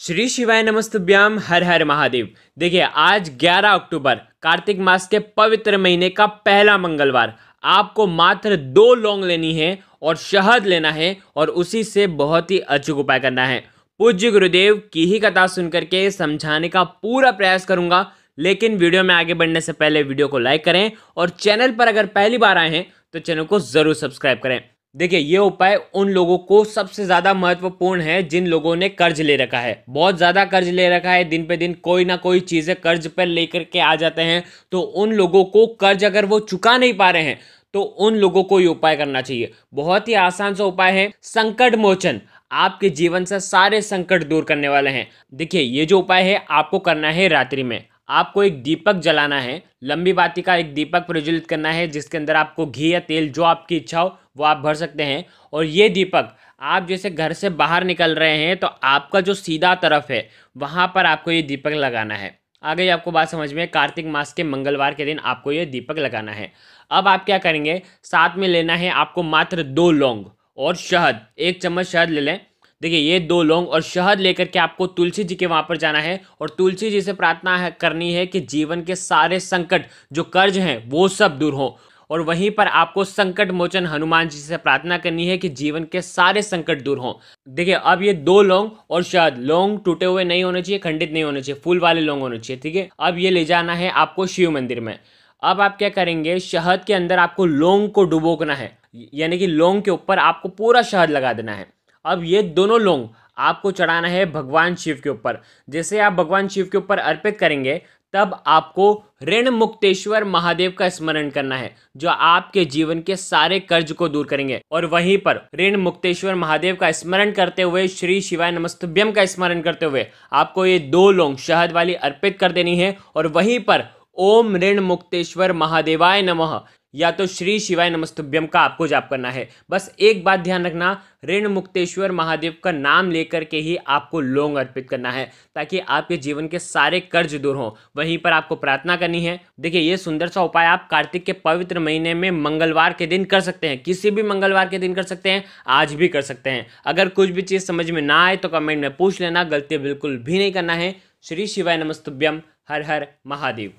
श्री शिवाय नमस्तभ्याम हर हर महादेव देखिए आज 11 अक्टूबर कार्तिक मास के पवित्र महीने का पहला मंगलवार आपको मात्र दो लौंग लेनी है और शहद लेना है और उसी से बहुत ही अचूक उपाय करना है पूज्य गुरुदेव की ही कथा सुनकर के समझाने का पूरा प्रयास करूंगा लेकिन वीडियो में आगे बढ़ने से पहले वीडियो को लाइक करें और चैनल पर अगर पहली बार आए हैं तो चैनल को ज़रूर सब्सक्राइब करें देखिए ये उपाय उन लोगों को सबसे ज़्यादा महत्वपूर्ण है जिन लोगों ने कर्ज ले रखा है बहुत ज़्यादा कर्ज ले रखा है दिन पे दिन कोई ना कोई चीज़ें कर्ज पर लेकर के आ जाते हैं तो उन लोगों को कर्ज अगर वो चुका नहीं पा रहे हैं तो उन लोगों को ये उपाय करना चाहिए बहुत ही आसान सा उपाय है संकट मोचन आपके जीवन से सारे संकट दूर करने वाले हैं देखिए ये जो उपाय है आपको करना है रात्रि में आपको एक दीपक जलाना है लंबी बाती का एक दीपक प्रज्वलित करना है जिसके अंदर आपको घी या तेल जो आपकी इच्छा हो वो आप भर सकते हैं और ये दीपक आप जैसे घर से बाहर निकल रहे हैं तो आपका जो सीधा तरफ है वहाँ पर आपको ये दीपक लगाना है आगे आपको बात समझ में कार्तिक मास के मंगलवार के दिन आपको ये दीपक लगाना है अब आप क्या करेंगे साथ में लेना है आपको मात्र दो लौंग और शहद एक चम्मच शहद ले लें देखिए ये दो लौंग और शहद लेकर के आपको तुलसी जी के वहाँ पर जाना है और तुलसी जी से प्रार्थना करनी है कि जीवन के सारे संकट जो कर्ज हैं वो सब दूर हो और वहीं पर आपको संकट मोचन हनुमान जी से प्रार्थना करनी है कि जीवन के सारे संकट दूर हों देखिए अब ये दो लौंग और शहद लौंग टूटे हुए नहीं होने चाहिए खंडित नहीं होने चाहिए फूल वाले लौंग होने चाहिए ठीक है अब ये ले जाना है आपको शिव मंदिर में अब आप क्या करेंगे शहद के अंदर आपको लौंग को डुबोकना है यानी कि लौंग के ऊपर आपको पूरा शहद लगा देना है अब ये दोनों लोंग आपको चढ़ाना है भगवान शिव के ऊपर जैसे आप भगवान शिव के ऊपर अर्पित करेंगे तब आपको ऋण मुक्तेश्वर महादेव का स्मरण करना है जो आपके जीवन के सारे कर्ज को दूर करेंगे और वहीं पर ऋण मुक्तेश्वर महादेव का स्मरण करते हुए श्री शिवाय नमस्तभ्यम का स्मरण करते हुए आपको ये दो लोंग शहद वाली अर्पित कर देनी है और वहीं पर ओम ऋण मुक्तेश्वर महादेवाय नमः या तो श्री शिवाय नमस्तुभ्यम का आपको जाप करना है बस एक बात ध्यान रखना ऋण मुक्तेश्वर महादेव का नाम लेकर के ही आपको लोंग अर्पित करना है ताकि आपके जीवन के सारे कर्ज दूर हों वहीं पर आपको प्रार्थना करनी है देखिए ये सुंदर सा उपाय आप कार्तिक के पवित्र महीने में मंगलवार के दिन कर सकते हैं किसी भी मंगलवार के दिन कर सकते हैं आज भी कर सकते हैं अगर कुछ भी चीज़ समझ में ना आए तो कमेंट में पूछ लेना गलती बिल्कुल भी नहीं करना है श्री शिवाय नमस्तुभ्यम हर हर महादेव